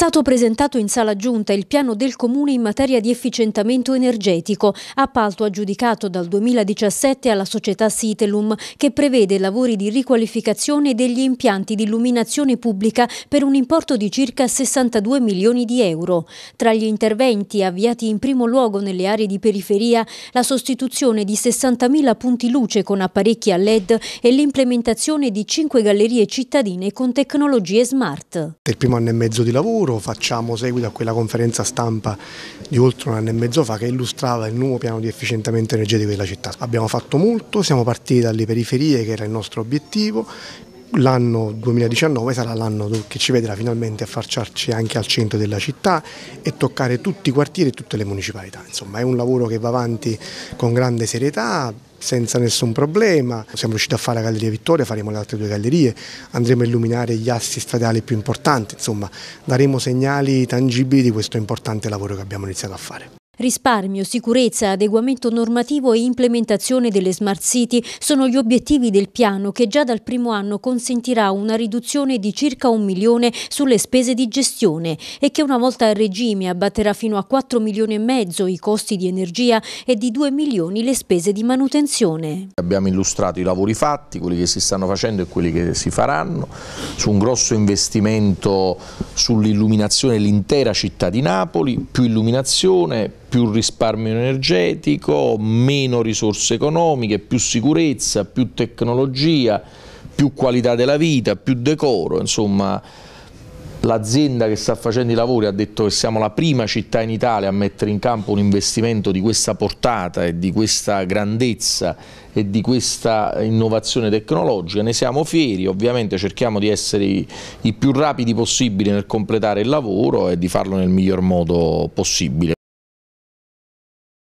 stato presentato in sala giunta il piano del Comune in materia di efficientamento energetico, appalto aggiudicato dal 2017 alla società Sitelum, che prevede lavori di riqualificazione degli impianti di illuminazione pubblica per un importo di circa 62 milioni di euro. Tra gli interventi avviati in primo luogo nelle aree di periferia, la sostituzione di 60.000 punti luce con apparecchi a LED e l'implementazione di 5 gallerie cittadine con tecnologie smart. Per primo anno e mezzo di lavoro, loro facciamo seguito a quella conferenza stampa di oltre un anno e mezzo fa che illustrava il nuovo piano di efficientamento energetico della città. Abbiamo fatto molto, siamo partiti dalle periferie che era il nostro obiettivo, l'anno 2019 sarà l'anno che ci vedrà finalmente affacciarci anche al centro della città e toccare tutti i quartieri e tutte le municipalità. Insomma è un lavoro che va avanti con grande serietà, senza nessun problema. Siamo riusciti a fare la Galleria Vittoria, faremo le altre due gallerie, andremo a illuminare gli assi stradali più importanti, insomma daremo segnali tangibili di questo importante lavoro che abbiamo iniziato a fare. Risparmio, sicurezza, adeguamento normativo e implementazione delle smart city sono gli obiettivi del piano che già dal primo anno consentirà una riduzione di circa un milione sulle spese di gestione e che una volta a regime abbatterà fino a 4 milioni e mezzo i costi di energia e di 2 milioni le spese di manutenzione. Abbiamo illustrato i lavori fatti, quelli che si stanno facendo e quelli che si faranno, su un grosso investimento sull'illuminazione dell'intera città di Napoli, più illuminazione, più risparmio energetico, meno risorse economiche, più sicurezza, più tecnologia, più qualità della vita, più decoro, insomma l'azienda che sta facendo i lavori ha detto che siamo la prima città in Italia a mettere in campo un investimento di questa portata e di questa grandezza e di questa innovazione tecnologica, ne siamo fieri, ovviamente cerchiamo di essere i più rapidi possibili nel completare il lavoro e di farlo nel miglior modo possibile.